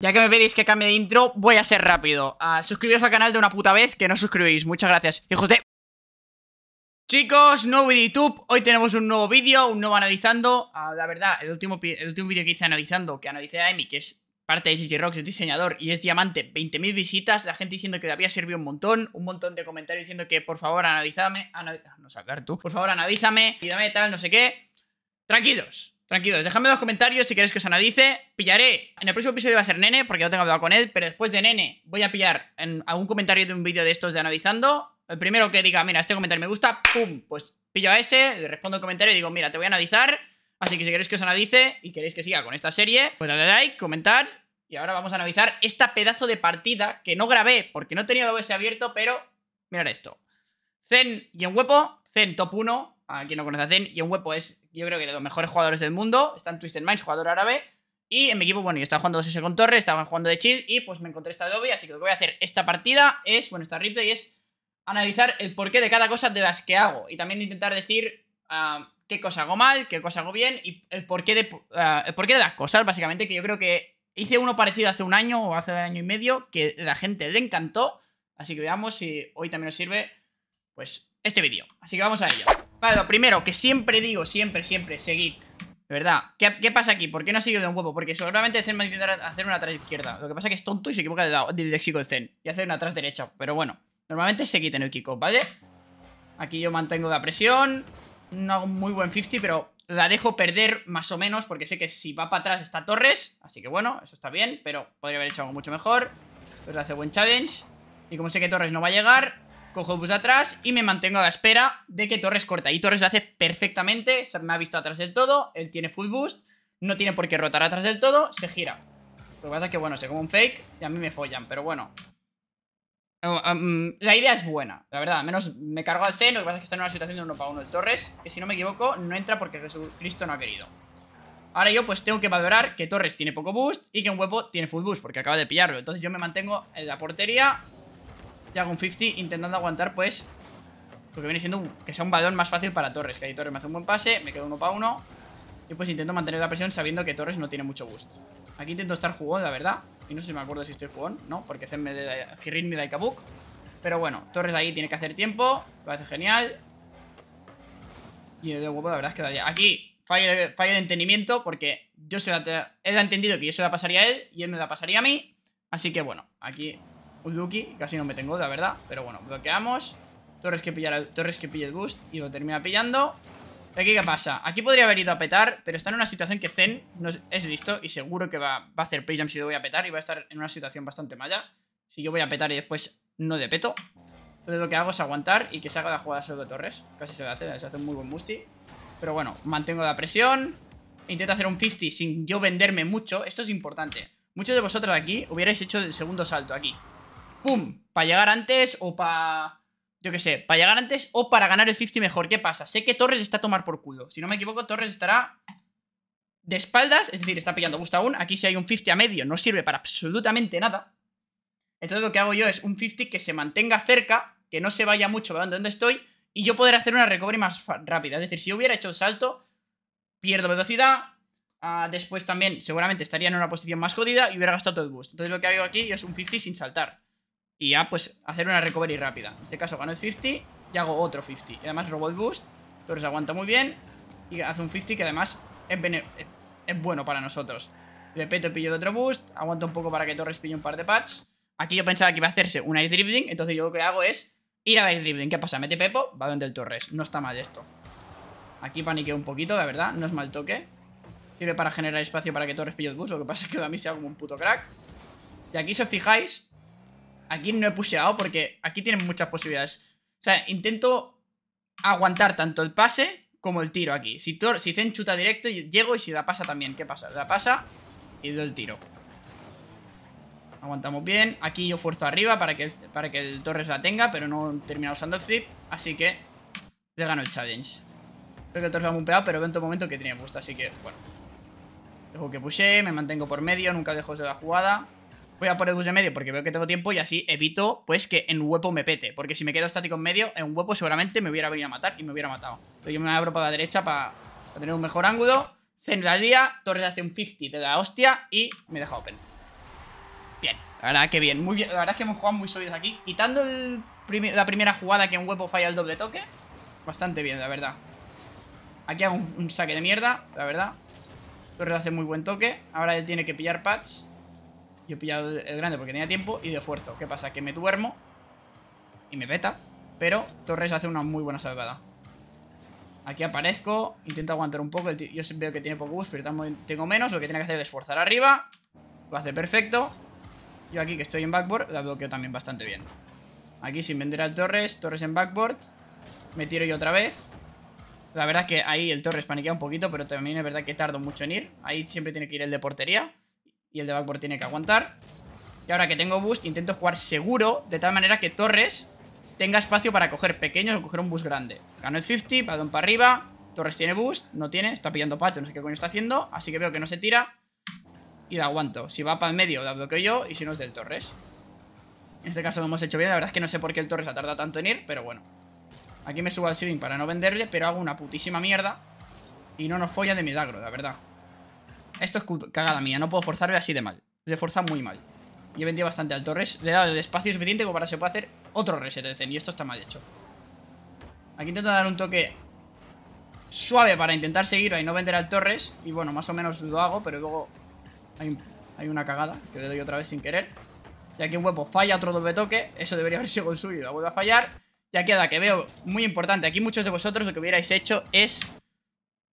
Ya que me pedís que cambie de intro, voy a ser rápido. Ah, suscribiros al canal de una puta vez que no suscribís. Muchas gracias. Hijos de... Chicos, nuevo vídeo YouTube. Hoy tenemos un nuevo vídeo, un nuevo analizando. Ah, la verdad, el último, el vídeo que hice analizando, que analicé a Emi, que es parte de GG Rocks, es diseñador y es diamante, 20.000 visitas. La gente diciendo que le había servido un montón. Un montón de comentarios diciendo que por favor analízame. Ah, no sacar tú. Por favor analízame. Y tal, no sé qué. Tranquilos. Tranquilos, dejadme los comentarios si queréis que os analice. Pillaré, en el próximo episodio va a ser Nene, porque yo tengo hablado con él, pero después de Nene voy a pillar en algún comentario de un vídeo de estos de analizando. El primero que diga, mira, este comentario me gusta, pum, pues pillo a ese, respondo el comentario y digo, mira, te voy a analizar. Así que si queréis que os analice y queréis que siga con esta serie, pues dadle like, comentar. Y ahora vamos a analizar esta pedazo de partida que no grabé porque no tenía OBS abierto, pero mirad esto. Zen y en huepo, Zen top 1, a quien no conoce a Zen, y Wepo es, yo creo que de los mejores jugadores del mundo, está en Twisted Minds, jugador árabe, y en mi equipo, bueno, yo estaba jugando 2 con Torre, estaba jugando de chill, y pues me encontré esta Adobe, así que lo que voy a hacer esta partida es, bueno, esta y es analizar el porqué de cada cosa de las que hago, y también intentar decir ah, qué cosa hago mal, qué cosa hago bien, y el porqué, de, ah, de las cosas, básicamente, que yo creo que hice uno parecido hace un año o hace un año y medio, que la gente le encantó, así que veamos si hoy también nos sirve, pues, este vídeo. Así que vamos a ello. Vale, lo primero, que siempre digo, siempre, siempre, seguid. De verdad. ¿Qué, pasa aquí? ¿Por qué no ha seguido de un huevo? Porque seguramente Zen va a intentar hacer una atrás izquierda. Lo que pasa es que es tonto y se equivoca de léxico de Zen. Y hace una atrás derecha. Pero bueno, normalmente seguid en el kiko, ¿vale? Aquí yo mantengo la presión. No hago muy buen 50, pero la dejo perder más o menos. Porque sé que si va para atrás está Torres. Así que bueno, eso está bien. Pero podría haber hecho algo mucho mejor. Pues hace buen challenge. Y como sé que Torres no va a llegar, cojo bus atrás y me mantengo a la espera de que Torres corta. Y Torres lo hace perfectamente, me ha visto atrás del todo, él tiene full boost, no tiene por qué rotar atrás del todo, se gira. Lo que pasa es que, bueno, se come un fake y a mí me follan, pero bueno. la idea es buena, la verdad. Al menos me cargo al C, lo que pasa es que está en una situación de uno para uno de Torres, que si no me equivoco no entra porque Jesucristo no ha querido. Ahora yo pues tengo que valorar que Torres tiene poco boost y que un huevo tiene full boost porque acaba de pillarlo. Entonces yo me mantengo en la portería un 50 intentando aguantar, pues, lo que viene siendo que sea un balón más fácil para Torres. Que ahí Torres me hace un buen pase, me quedo uno para uno. Y pues intento mantener la presión sabiendo que Torres no tiene mucho boost. Aquí intento estar jugón, la verdad. Y no sé si me acuerdo si estoy jugón, ¿no? Porque Zen me da Hirin me da Pero bueno, Torres ahí tiene que hacer tiempo. Lo hace genial. Y el de huevo, la verdad es que Aquí, fallo de, entendimiento, porque yo se la. Él ha entendido que yo se la pasaría a él y él me la pasaría a mí. Así que bueno, aquí un casi no me tengo, la verdad. Pero bueno, bloqueamos. Torres que, pilla Torres que pille el boost y lo termina pillando. ¿Y aquí qué pasa? Aquí podría haber ido a petar, pero está en una situación que Zen no es, listo y seguro que va, a hacer playjam si lo voy a petar y va a estar en una situación bastante mala. Si yo voy a petar y después no de peto. Entonces lo que hago es aguantar y que se haga la jugada solo de Torres. Casi se lo hace, se hace un muy buen Boosty. Pero bueno, mantengo la presión. Intento hacer un 50 sin yo venderme mucho. Esto es importante. Muchos de vosotros aquí hubierais hecho el segundo salto aquí. ¡pum! Para llegar antes o para... Yo qué sé, para llegar antes o para ganar el 50 mejor. ¿Qué pasa? Sé que Torres está a tomar por culo. Si no me equivoco, Torres estará de espaldas, es decir, está pillando gusto aún. Aquí si hay un 50 a medio no sirve para absolutamente nada. Entonces lo que hago yo es un 50 que se mantenga cerca, que no se vaya mucho de donde estoy, y yo poder hacer una recovery más rápida. Es decir, si yo hubiera hecho el salto, pierdo velocidad, ah, después también seguramente estaría en una posición más jodida y hubiera gastado todo el boost. Entonces lo que hago aquí es un 50 sin saltar. Y ya, pues, hacer una recovery rápida. En este caso gano el 50 y hago otro 50. Y además Robot Boost, Torres aguanta muy bien. Y hace un 50 que además es, bueno para nosotros. Repeto, pillo de otro boost. Aguanta un poco para que Torres pille un par de patch Aquí yo pensaba que iba a hacerse un air dribbling. Entonces yo lo que hago es ir a air dribbling. ¿Qué pasa? Mete Pepo, va donde el Torres. No está mal esto. Aquí paniqué un poquito, la verdad. No es mal toque. Sirve para generar espacio para que Torres pille el boost. Lo que pasa es que a mí se sea como un puto crack. Y aquí, si os fijáis, Aquí no he pusheado porque aquí tienen muchas posibilidades. O sea, intento aguantar tanto el pase como el tiro aquí. Si, si Zen chuta directo, llego y si la pasa también. ¿Qué pasa? La pasa y doy el tiro. Aguantamos bien. Aquí yo fuerzo arriba para que, para que el Torres la tenga, pero no termina usando el flip. Así que le gano el challenge. Creo que el Torres va muy pegado, pero veo en todo momento que tiene gusto. Así que, bueno. Dejo que puse, me mantengo por medio, nunca dejo de la jugada. Voy a por bus de medio porque veo que tengo tiempo y así evito pues que en huepo me pete. Porque si me quedo estático en medio, en huepo seguramente me hubiera venido a matar y me hubiera matado. Pero yo me abro para la derecha para, tener un mejor ángulo. Centralía, torre hace un 50 de la hostia y me deja open. Bien, la verdad que bien. Muy bien. La verdad es que hemos jugado muy sólidos aquí. Quitando la primera jugada que en huepo falla el doble toque. Bastante bien, la verdad. Aquí hago un, saque de mierda, la verdad. Torre hace muy buen toque. Ahora él tiene que pillar patch yo he pillado el grande porque tenía tiempo y de esfuerzo. ¿Qué pasa? Que me duermo y me peta. Pero Torres hace una muy buena salvada. Aquí aparezco, intento aguantar un poco. Yo veo que tiene poco boost pero tengo menos. Lo que tiene que hacer es esforzar arriba. Lo hace perfecto. Yo aquí que estoy en backboard, la bloqueo también bastante bien. Aquí sin vender al Torres, Torres en backboard. Me tiro yo otra vez. La verdad que ahí el Torres paniquea un poquito, pero también es verdad que tardo mucho en ir. Ahí siempre tiene que ir el de portería. Y el de backboard tiene que aguantar. Y ahora que tengo boost, intento jugar seguro, de tal manera que Torres tenga espacio para coger pequeños o coger un boost grande. Gano el 50, Padón para arriba. Torres tiene boost, no tiene, está pillando patch, no sé qué coño está haciendo. Así que veo que no se tira. Y la aguanto. Si va para el medio, la que yo. Y si no es del Torres. En este caso lo hemos hecho bien. La verdad es que no sé por qué el Torres ha tardado tanto en ir, pero bueno. Aquí me subo al ceiling para no venderle, pero hago una putísima mierda. Y no nos folla de milagro, la verdad. Esto es cagada mía, no puedo forzarle así de mal De forza muy mal Y he vendido bastante al Torres Le he dado el espacio suficiente como para que se pueda hacer otro reset de Zen Y esto está mal hecho Aquí intento dar un toque suave para intentar seguir y no vender al Torres Y bueno, más o menos lo hago, pero luego hay, una cagada Que le doy otra vez sin querer Y aquí huevo falla otro doble toque Eso debería haber sido suyo, la a fallar Y aquí a la que veo, muy importante Aquí muchos de vosotros lo que hubierais hecho es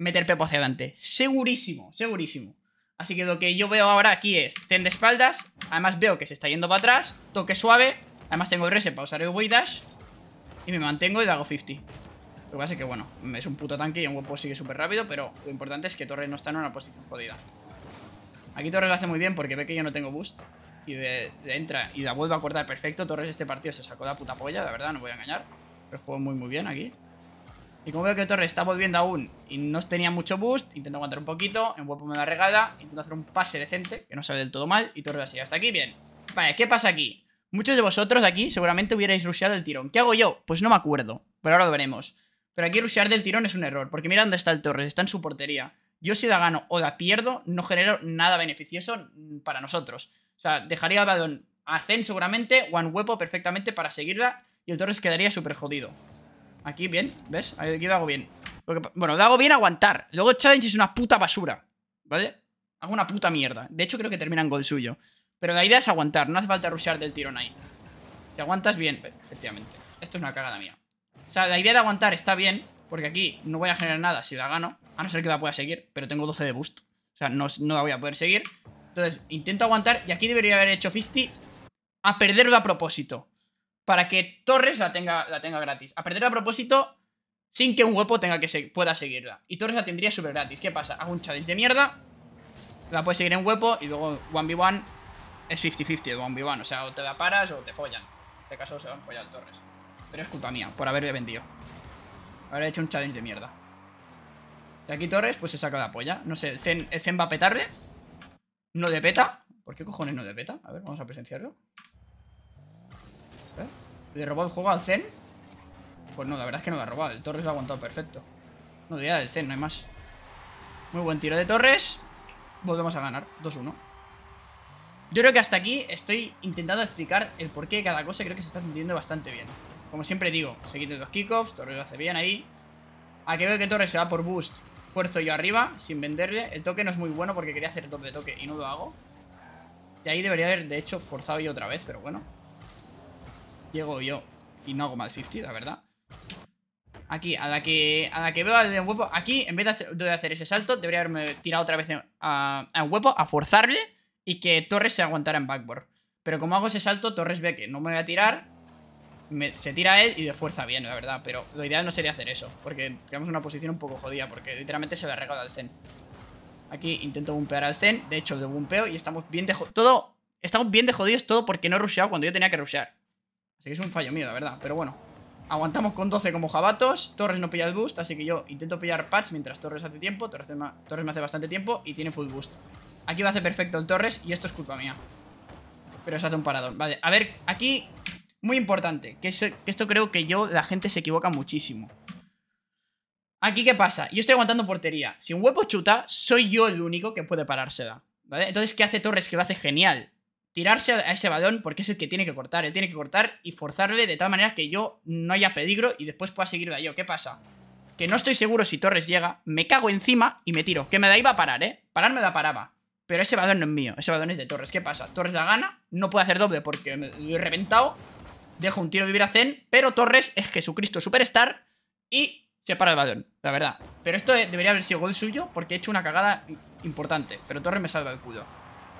meter Pepo hacia adelante. Segurísimo, segurísimo. Así que lo que yo veo ahora aquí es ten de espaldas. Además veo que se está yendo para atrás. Toque suave. Además tengo reset para usar el way dash. Y me mantengo y le hago 50. Lo que pasa es que, bueno, es un puto tanque y un huevo pues sigue súper rápido. Pero lo importante es que Torres no está en una posición jodida. Aquí Torres lo hace muy bien porque ve que yo no tengo boost. Y de entra y la vuelve a cortar perfecto. Torres este partido se sacó la puta polla, la verdad, no voy a engañar. Pero juego muy muy bien aquí. Y como veo que Torres está volviendo aún y no tenía mucho boost, intento aguantar un poquito. En Huepo me da regada, Intento hacer un pase decente, que no sabe del todo mal. Y Torres así, hasta aquí, bien. Vale, ¿qué pasa aquí? Muchos de vosotros aquí seguramente hubierais rusheado el tirón. ¿Qué hago yo? Pues no me acuerdo, pero ahora lo veremos. Pero aquí rushear del tirón es un error, porque mira dónde está el Torres, está en su portería. Yo si la gano o la pierdo, no genero nada beneficioso para nosotros. O sea, dejaría el balón a Zen seguramente, O un Huepo perfectamente para seguirla y el Torres quedaría súper jodido. Aquí, bien, ¿ves? Aquí lo hago bien Bueno, lo hago bien aguantar Luego challenge es una puta basura ¿Vale? Hago una puta mierda De hecho creo que termina en gol suyo Pero la idea es aguantar No hace falta rushear del tirón ahí Si aguantas bien eh, Efectivamente Esto es una cagada mía O sea, la idea de aguantar está bien Porque aquí no voy a generar nada si la gano A no ser que la pueda seguir Pero tengo 12 de boost O sea, no, no la voy a poder seguir Entonces, intento aguantar Y aquí debería haber hecho 50 A perderlo a propósito para que Torres la tenga, gratis. A perder a propósito, sin que un huepo tenga que se, pueda seguirla. Y Torres la tendría súper gratis. ¿Qué pasa? Hago un challenge de mierda. La puedes seguir en huepo y luego 1v1 es 50-50 de 1v1. O sea, o te la paras o te follan. En este caso se van a follar Torres. Pero es culpa mía por haberle vendido. he hecho un challenge de mierda. Y aquí Torres pues se saca la polla. No sé, el Zen, va a petarle. No de peta. ¿Por qué cojones no de peta? A ver, vamos a presenciarlo. ¿Le robó el juego al Zen? Pues no, la verdad es que no lo ha robado. El Torres lo ha aguantado perfecto. No, de del Zen, no hay más. Muy buen tiro de Torres. Volvemos a ganar. 2-1. Yo creo que hasta aquí estoy intentando explicar el porqué de cada cosa. Creo que se está entendiendo bastante bien. Como siempre digo, se de los kickoffs. Torres lo hace bien ahí. Aquí veo que Torres se va por boost. Fuerzo yo arriba, sin venderle. El toque no es muy bueno porque quería hacer doble toque y no lo hago. De ahí debería haber, de hecho, forzado yo otra vez, pero bueno. Llego yo. Y no hago mal 50, la verdad. Aquí, a la que, a la que veo al huevo, aquí, en vez de hacer, ese salto, debería haberme tirado otra vez al huevo, a forzarle y que Torres se aguantara en backboard. Pero como hago ese salto, Torres ve que no me voy a tirar, se tira él y de fuerza bien, la verdad. Pero lo ideal no sería hacer eso, porque tenemos una posición un poco jodida, porque literalmente se ve regado al Zen. Aquí intento bumpear al Zen, de hecho, de bumpeo y estamos bien de todo, estamos bien de jodidos todo porque no he rusheado cuando yo tenía que rushear. Así que es un fallo mío, la verdad, pero bueno Aguantamos con 12 como jabatos Torres no pilla el boost, así que yo intento pillar patch Mientras Torres hace tiempo, Torres, me hace bastante tiempo Y tiene full boost Aquí lo hace perfecto el Torres y esto es culpa mía Pero se hace un parador, vale A ver, aquí, muy importante que, esto creo que yo, la gente se equivoca muchísimo Aquí, ¿qué pasa? Yo estoy aguantando portería Si un huevo chuta, soy yo el único que puede parársela ¿Vale? Entonces, ¿qué hace Torres? Que lo hace genial tirarse a ese balón porque es el que tiene que cortar. Él tiene que cortar y forzarle de tal manera que yo no haya peligro y después pueda seguir de yo. ¿Qué pasa? Que no estoy seguro si Torres llega, me cago encima y me tiro. Que me da iba a parar, ¿eh? Parar me da paraba. Pero ese balón no es mío, ese balón es de Torres. ¿Qué pasa? Torres la gana, no puede hacer doble porque me he reventado. Dejo un tiro de vivir a pero Torres es Jesucristo Superstar y se para el balón la verdad. Pero esto debería haber sido gol suyo porque he hecho una cagada importante. Pero Torres me salva el culo.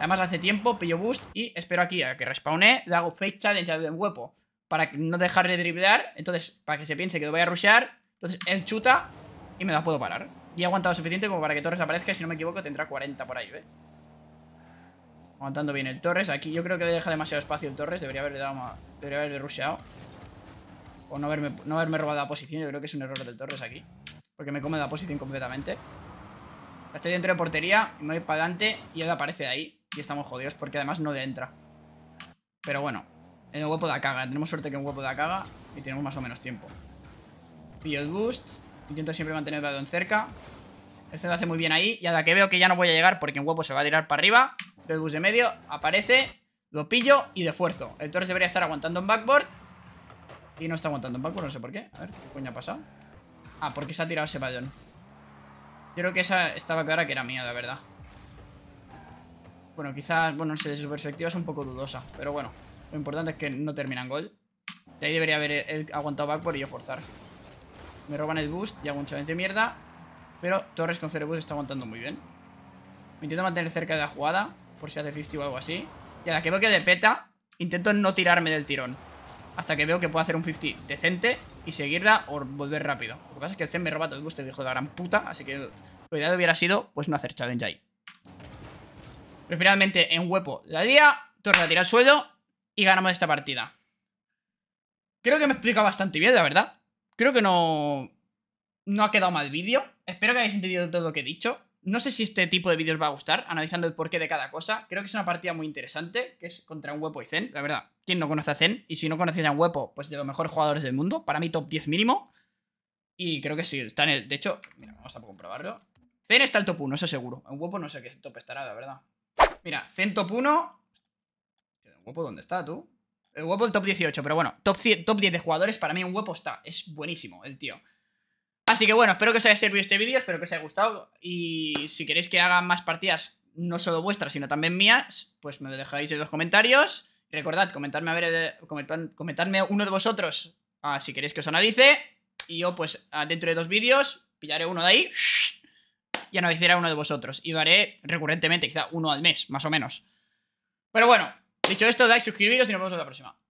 Además, hace tiempo pillo boost y espero aquí a que respawne. Le hago de challenge en huepo para no dejar de driblar. Entonces, para que se piense que lo voy a rushear. Entonces, él chuta y me la puedo parar. Y he aguantado suficiente como para que Torres aparezca. Si no me equivoco, tendrá 40 por ahí, ¿ve? ¿eh? Aguantando bien el Torres. Aquí yo creo que deja demasiado espacio el Torres. Debería haberle dado Debería haberle rusheado. O no haberme, no haberme robado la posición. Yo creo que es un error del Torres aquí. Porque me come la posición completamente. Estoy dentro de portería. Me voy para adelante. Y él aparece de ahí. Y estamos jodidos porque además no de entra. Pero bueno, en el huepo de caga. Tenemos suerte que un huevo de caga y tenemos más o menos tiempo. Pillo el boost. Intento siempre mantener el balón cerca. El centro hace muy bien ahí. Y a la que veo que ya no voy a llegar porque en huevo se va a tirar para arriba. el boost de medio. Aparece. Lo pillo y de esfuerzo. El torre debería estar aguantando en backboard. Y no está aguantando en backboard, no sé por qué. A ver, ¿qué coño ha pasado? Ah, porque se ha tirado ese balón Yo creo que esa estaba clara que era mía, la verdad. Bueno, quizás, bueno, no sé, su perspectiva es un poco dudosa. Pero bueno, lo importante es que no terminan gol. De ahí debería haber eh, aguantado back y yo forzar. Me roban el boost y hago un challenge de mierda. Pero Torres con cero está aguantando muy bien. Me intento mantener cerca de la jugada. Por si hace 50 o algo así. Y a la que veo que de peta, intento no tirarme del tirón. Hasta que veo que puedo hacer un 50 decente y seguirla o volver rápido. Lo que pasa es que el Zen me roba todo el El hijo de la gran puta. Así que lo ideal hubiera sido, pues, no hacer challenge ahí. Pero finalmente en huepo la día, torre la tira al suelo y ganamos esta partida. Creo que me explica bastante bien, la verdad. Creo que no... No ha quedado mal vídeo. Espero que hayáis entendido todo lo que he dicho. No sé si este tipo de vídeos va a gustar, analizando el porqué de cada cosa. Creo que es una partida muy interesante, que es contra un huepo y Zen. La verdad, ¿quién no conoce a Zen? Y si no conocéis a un huepo, pues de los mejores jugadores del mundo. Para mí, top 10 mínimo. Y creo que sí, está en el... De hecho, vamos a comprobarlo. Zen está el top 1, eso seguro. En huepo no sé qué top estará, la verdad. Mira, top 1. ¿El guapo, ¿dónde está tú? El guapo el top 18, pero bueno, top, top 10 de jugadores, para mí un huepo está. Es buenísimo el tío. Así que bueno, espero que os haya servido este vídeo, espero que os haya gustado. Y si queréis que haga más partidas, no solo vuestras, sino también mías, pues me lo dejáis en los comentarios. Recordad, comentarme uno de vosotros ah, si queréis que os analice. Y yo, pues, ah, dentro de dos vídeos, pillaré uno de ahí y lo hiciera uno de vosotros. Y lo haré recurrentemente, quizá uno al mes, más o menos. Pero bueno, dicho esto, like, suscribiros y nos vemos en la próxima.